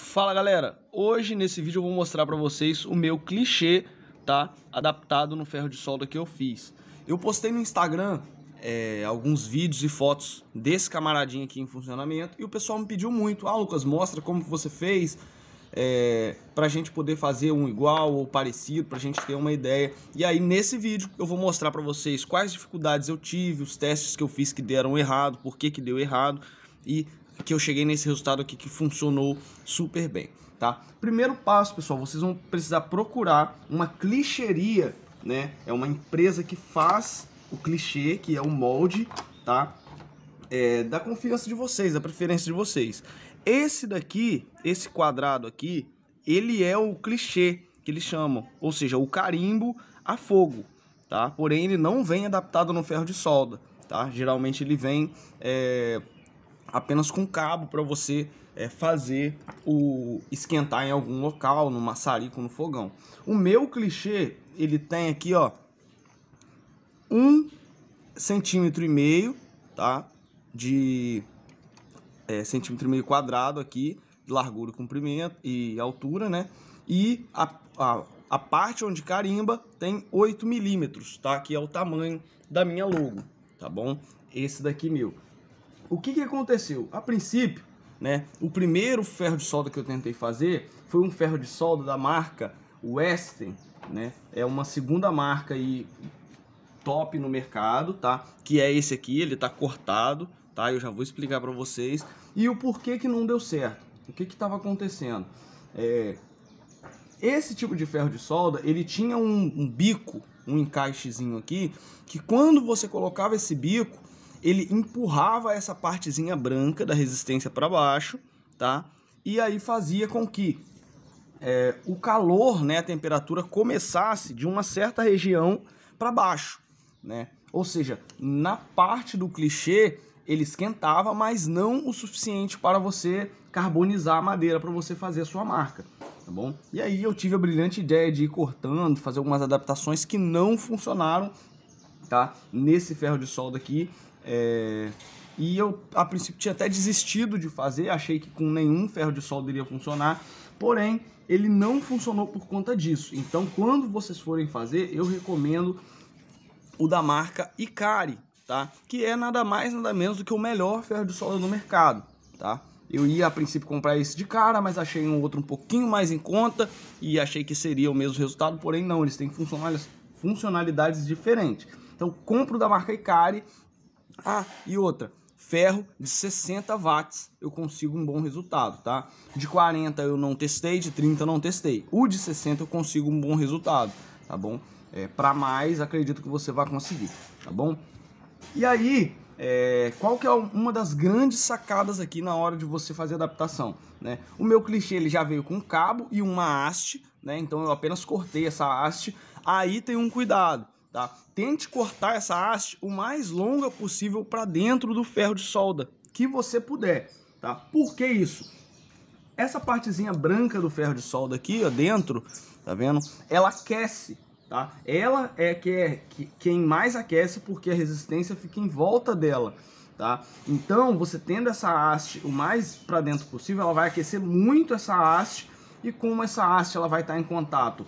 Fala galera, hoje nesse vídeo eu vou mostrar para vocês o meu clichê, tá? Adaptado no ferro de solda que eu fiz. Eu postei no Instagram é, alguns vídeos e fotos desse camaradinho aqui em funcionamento e o pessoal me pediu muito, ah Lucas, mostra como você fez é, pra gente poder fazer um igual ou parecido, pra gente ter uma ideia. E aí nesse vídeo eu vou mostrar para vocês quais dificuldades eu tive, os testes que eu fiz que deram errado, por que que deu errado e que eu cheguei nesse resultado aqui que funcionou super bem, tá? Primeiro passo, pessoal, vocês vão precisar procurar uma clicheria, né? É uma empresa que faz o clichê, que é o molde, tá? É, da confiança de vocês, da preferência de vocês. Esse daqui, esse quadrado aqui, ele é o clichê que eles chamam, ou seja, o carimbo a fogo, tá? Porém, ele não vem adaptado no ferro de solda, tá? Geralmente ele vem é, apenas com cabo para você é, fazer o esquentar em algum local, no maçarico, no fogão. O meu clichê, ele tem aqui, ó, um centímetro e meio, tá? De é, centímetro e meio quadrado aqui, de largura, comprimento e altura, né? E a, a, a parte onde carimba tem 8 milímetros, tá? Que é o tamanho da minha logo, tá bom? Esse daqui meu o que, que aconteceu? A princípio, né, o primeiro ferro de solda que eu tentei fazer foi um ferro de solda da marca Western, né? É uma segunda marca aí top no mercado, tá? Que é esse aqui, ele tá cortado, tá? Eu já vou explicar para vocês. E o porquê que não deu certo. O que que tava acontecendo? É... Esse tipo de ferro de solda, ele tinha um, um bico, um encaixezinho aqui, que quando você colocava esse bico, ele empurrava essa partezinha branca da resistência para baixo, tá? E aí fazia com que é, o calor, né, a temperatura começasse de uma certa região para baixo, né? Ou seja, na parte do clichê ele esquentava, mas não o suficiente para você carbonizar a madeira para você fazer a sua marca, tá bom? E aí eu tive a brilhante ideia de ir cortando, fazer algumas adaptações que não funcionaram tá? Nesse ferro de solda aqui, é... E eu, a princípio, tinha até desistido de fazer, achei que com nenhum ferro de solda iria funcionar, porém, ele não funcionou por conta disso. Então, quando vocês forem fazer, eu recomendo o da marca Icari, tá? Que é nada mais, nada menos do que o melhor ferro de solda no mercado, tá? Eu ia a princípio comprar esse de cara, mas achei um outro um pouquinho mais em conta e achei que seria o mesmo resultado, porém não, eles têm funcionalidades diferentes. Então, compro da marca Icari. Ah, e outra, ferro de 60 watts eu consigo um bom resultado, tá? De 40 eu não testei, de 30 eu não testei. O de 60 eu consigo um bom resultado, tá bom? É, para mais, acredito que você vai conseguir, tá bom? E aí, é, qual que é uma das grandes sacadas aqui na hora de você fazer adaptação, né? O meu clichê ele já veio com um cabo e uma haste, né? Então eu apenas cortei essa haste. Aí tem um cuidado Tá? Tente cortar essa haste o mais longa possível para dentro do ferro de solda, que você puder. Tá? Por que isso? Essa partezinha branca do ferro de solda aqui, ó, dentro, tá vendo? Ela aquece, tá? Ela é, que é que, quem mais aquece porque a resistência fica em volta dela, tá? Então, você tendo essa haste o mais para dentro possível, ela vai aquecer muito essa haste e como essa haste ela vai estar tá em contato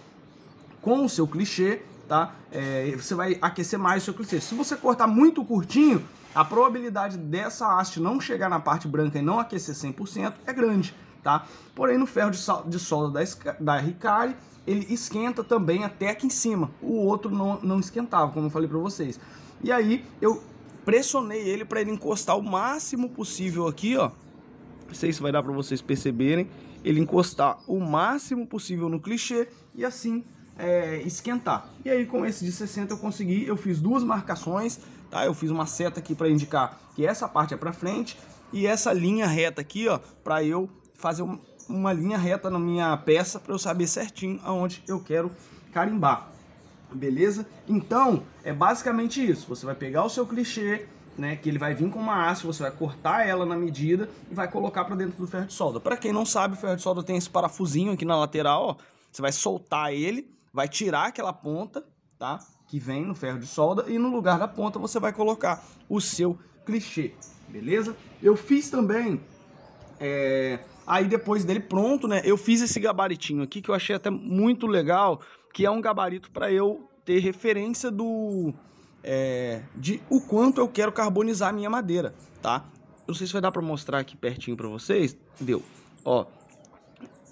com o seu clichê, tá? É, você vai aquecer mais o seu cruceiro. Se você cortar muito curtinho, a probabilidade dessa haste não chegar na parte branca e não aquecer 100% é grande, tá? Porém, no ferro de, sol, de solda da, da Ricari, ele esquenta também até aqui em cima. O outro não, não esquentava, como eu falei para vocês. E aí, eu pressionei ele para ele encostar o máximo possível aqui, ó. Não sei se vai dar para vocês perceberem. Ele encostar o máximo possível no clichê e assim é, esquentar. E aí com esse de 60 eu consegui, eu fiz duas marcações, tá? Eu fiz uma seta aqui para indicar que essa parte é para frente e essa linha reta aqui, ó, para eu fazer um, uma linha reta na minha peça para eu saber certinho aonde eu quero carimbar. Beleza? Então, é basicamente isso. Você vai pegar o seu clichê, né, que ele vai vir com uma haste, você vai cortar ela na medida e vai colocar para dentro do ferro de solda. Para quem não sabe, o ferro de solda tem esse parafusinho aqui na lateral, ó. Você vai soltar ele vai tirar aquela ponta, tá? Que vem no ferro de solda e no lugar da ponta você vai colocar o seu clichê, beleza? Eu fiz também, é... aí depois dele pronto, né? Eu fiz esse gabaritinho aqui que eu achei até muito legal, que é um gabarito para eu ter referência do é, de o quanto eu quero carbonizar a minha madeira, tá? Não sei se vai dar para mostrar aqui pertinho para vocês. Deu. Ó,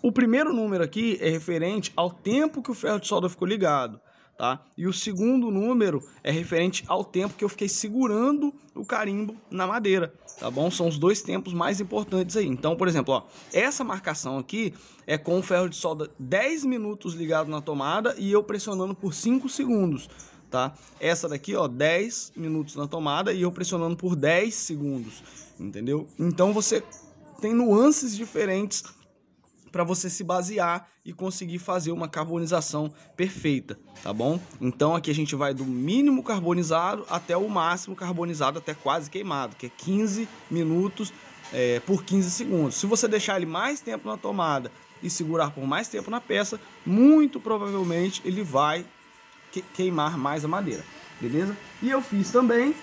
o primeiro número aqui é referente ao tempo que o ferro de solda ficou ligado, tá? E o segundo número é referente ao tempo que eu fiquei segurando o carimbo na madeira, tá bom? São os dois tempos mais importantes aí. Então, por exemplo, ó, essa marcação aqui é com o ferro de solda 10 minutos ligado na tomada e eu pressionando por 5 segundos, tá? Essa daqui, ó, 10 minutos na tomada e eu pressionando por 10 segundos, entendeu? Então você tem nuances diferentes para você se basear e conseguir fazer uma carbonização perfeita, tá bom? Então aqui a gente vai do mínimo carbonizado até o máximo carbonizado, até quase queimado, que é 15 minutos é, por 15 segundos. Se você deixar ele mais tempo na tomada e segurar por mais tempo na peça, muito provavelmente ele vai queimar mais a madeira, beleza? E eu fiz também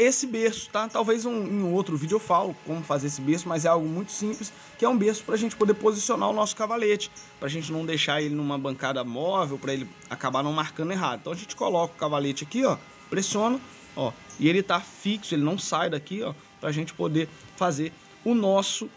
esse berço, tá? Talvez um, em outro vídeo eu falo como fazer esse berço, mas é algo muito simples, que é um berço para a gente poder posicionar o nosso cavalete, para a gente não deixar ele numa bancada móvel, para ele acabar não marcando errado. Então a gente coloca o cavalete aqui, ó, pressiona, ó, e ele tá fixo, ele não sai daqui, ó, para a gente poder fazer o nosso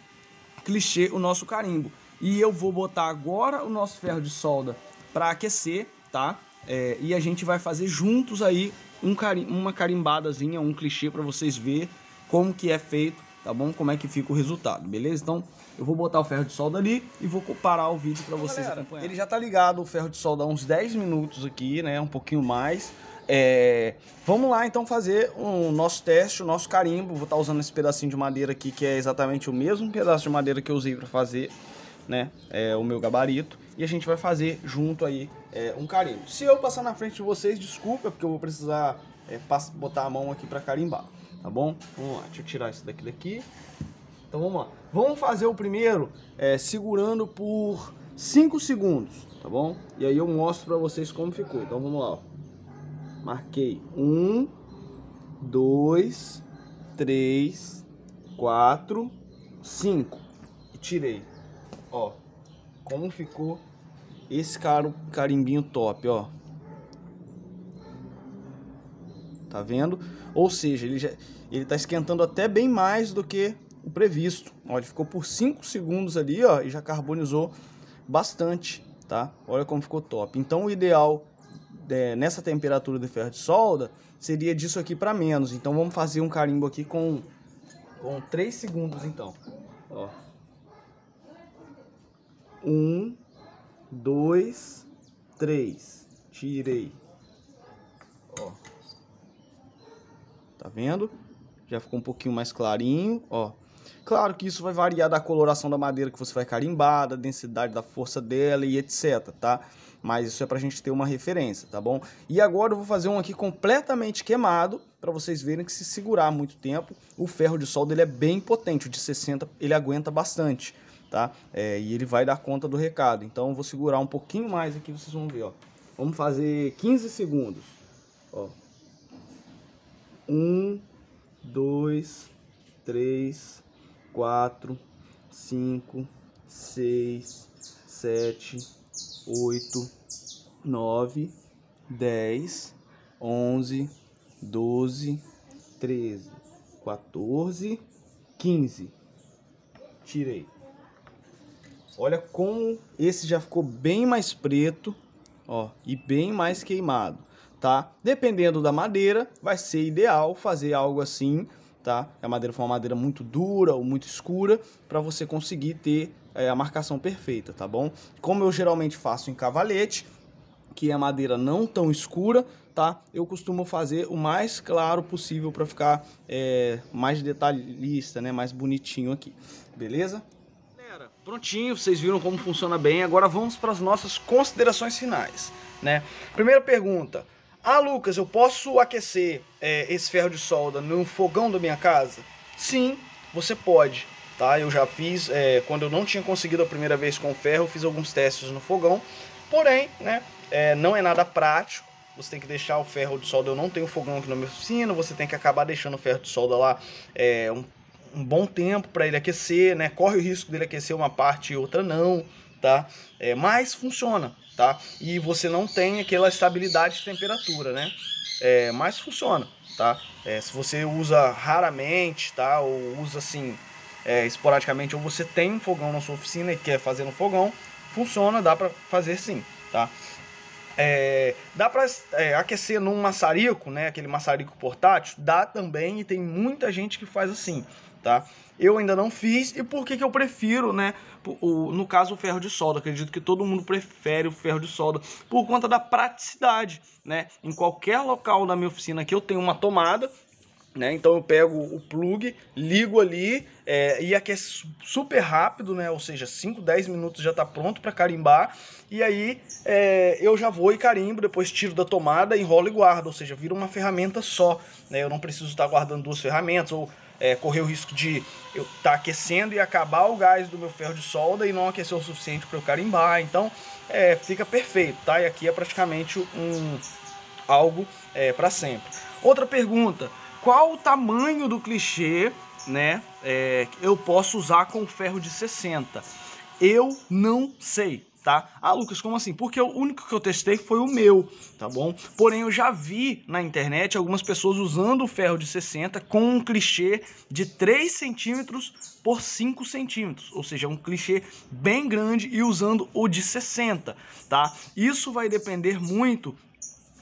clichê, o nosso carimbo. E eu vou botar agora o nosso ferro de solda para aquecer, tá? É, e a gente vai fazer juntos aí um carim uma carimbadazinha, um clichê para vocês ver como que é feito, tá bom? Como é que fica o resultado, beleza? Então, eu vou botar o ferro de solda ali e vou parar o vídeo para vocês acompanharem. Ele já tá ligado o ferro de solda há uns 10 minutos aqui, né? Um pouquinho mais. É... Vamos lá então fazer o nosso teste, o nosso carimbo. Vou estar tá usando esse pedacinho de madeira aqui, que é exatamente o mesmo pedaço de madeira que eu usei para fazer né, é, o meu gabarito e a gente vai fazer junto aí é, um carimbo. Se eu passar na frente de vocês, desculpa, porque eu vou precisar é, botar a mão aqui para carimbar, tá bom? Vamos lá, deixa eu tirar isso daqui daqui. Então vamos lá. Vamos fazer o primeiro é, segurando por 5 segundos, tá bom? E aí eu mostro para vocês como ficou. Então vamos lá, ó. Marquei 1, 2, 3, 4, 5 e tirei. Ó, como ficou esse caro carimbinho top, ó. Tá vendo? Ou seja, ele já ele tá esquentando até bem mais do que o previsto. Ó, ele ficou por 5 segundos ali, ó, e já carbonizou bastante, tá? Olha como ficou top. Então o ideal é, nessa temperatura de ferro de solda seria disso aqui para menos. Então vamos fazer um carimbo aqui com com 3 segundos então. Ó. Um, dois, três. Tirei. Ó. Tá vendo? Já ficou um pouquinho mais clarinho, ó. Claro que isso vai variar da coloração da madeira que você vai carimbar, da densidade, da força dela e etc, tá? Mas isso é pra gente ter uma referência, tá bom? E agora eu vou fazer um aqui completamente queimado, para vocês verem que se segurar muito tempo, o ferro de solda ele é bem potente, o de 60 ele aguenta bastante tá? É, e ele vai dar conta do recado. Então vou segurar um pouquinho mais aqui, vocês vão ver, ó. Vamos fazer 15 segundos. Ó. Um, dois, três, quatro, cinco, seis, sete, oito, nove, dez, onze, doze, treze, 14, 15. Tirei. Olha como esse já ficou bem mais preto, ó, e bem mais queimado, tá? Dependendo da madeira, vai ser ideal fazer algo assim, tá? A madeira for uma madeira muito dura ou muito escura, para você conseguir ter é, a marcação perfeita, tá bom? Como eu geralmente faço em cavalete, que é madeira não tão escura, tá? Eu costumo fazer o mais claro possível para ficar é, mais detalhista, né? Mais bonitinho aqui, beleza? Prontinho, vocês viram como funciona bem. Agora vamos para as nossas considerações finais, né? Primeira pergunta. Ah, Lucas, eu posso aquecer é, esse ferro de solda no fogão da minha casa? Sim, você pode, tá? Eu já fiz, é, quando eu não tinha conseguido a primeira vez com o ferro, fiz alguns testes no fogão. Porém, né, é, não é nada prático. Você tem que deixar o ferro de solda. Eu não tenho fogão aqui na minha oficina. Você tem que acabar deixando o ferro de solda lá é, um um bom tempo para ele aquecer, né? Corre o risco dele aquecer uma parte e outra não, tá? É, mas funciona, tá? E você não tem aquela estabilidade de temperatura, né? É, mas funciona, tá? É, se você usa raramente, tá? Ou usa assim é, esporadicamente, ou você tem um fogão na sua oficina e quer fazer no fogão, funciona, dá para fazer sim, tá? É, dá para é, aquecer num maçarico, né? Aquele maçarico portátil, dá também e tem muita gente que faz assim, tá? Eu ainda não fiz e por que, que eu prefiro, né? O, no caso, o ferro de solda. Acredito que todo mundo prefere o ferro de solda por conta da praticidade, né? Em qualquer local da minha oficina que eu tenho uma tomada, né? Então eu pego o plug, ligo ali é, e aquece é super rápido, né? ou seja, 5, 10 minutos já está pronto para carimbar. E aí é, eu já vou e carimbo, depois tiro da tomada, enrolo e guardo, ou seja, vira uma ferramenta só. Né? Eu não preciso estar tá guardando duas ferramentas ou é, correr o risco de eu estar tá aquecendo e acabar o gás do meu ferro de solda e não aquecer o suficiente para eu carimbar. Então é, fica perfeito, tá? E aqui é praticamente um algo é, para sempre. Outra pergunta qual o tamanho do clichê, né? É, eu posso usar com ferro de 60. Eu não sei, tá? Ah, Lucas, como assim? Porque o único que eu testei foi o meu, tá bom? Porém, eu já vi na internet algumas pessoas usando o ferro de 60 com um clichê de 3 centímetros por 5 centímetros, ou seja, é um clichê bem grande e usando o de 60, tá? Isso vai depender muito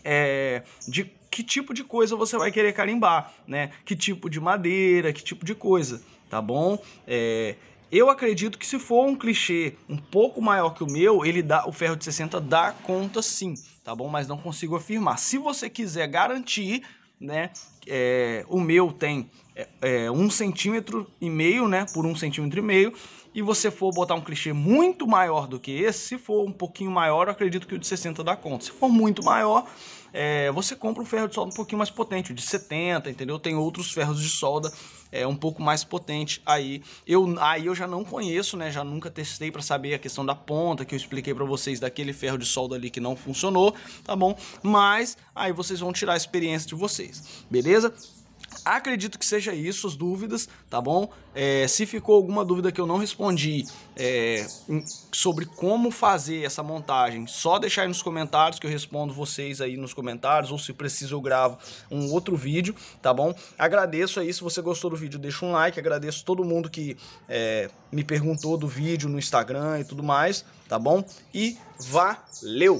é, de que tipo de coisa você vai querer carimbar, né? Que tipo de madeira, que tipo de coisa, tá bom? É, eu acredito que se for um clichê um pouco maior que o meu, ele dá o ferro de 60 dá conta sim, tá bom? Mas não consigo afirmar. Se você quiser garantir, né? É, o meu tem é, é um centímetro e meio, né? Por um centímetro e meio e você for botar um clichê muito maior do que esse, se for um pouquinho maior, eu acredito que o de 60 dá conta. Se for muito maior, é, você compra um ferro de solda um pouquinho mais potente, o de 70, entendeu? Tem outros ferros de solda é, um pouco mais potente aí. Eu, aí eu já não conheço, né? Já nunca testei para saber a questão da ponta que eu expliquei para vocês daquele ferro de solda ali que não funcionou, tá bom? Mas aí vocês vão tirar a experiência de vocês, beleza? Acredito que seja isso as dúvidas, tá bom? É, se ficou alguma dúvida que eu não respondi é, sobre como fazer essa montagem, só deixar aí nos comentários que eu respondo vocês aí nos comentários, ou se preciso eu gravo um outro vídeo, tá bom? Agradeço aí, se você gostou do vídeo, deixa um like, agradeço todo mundo que é, me perguntou do vídeo no Instagram e tudo mais, tá bom? E valeu!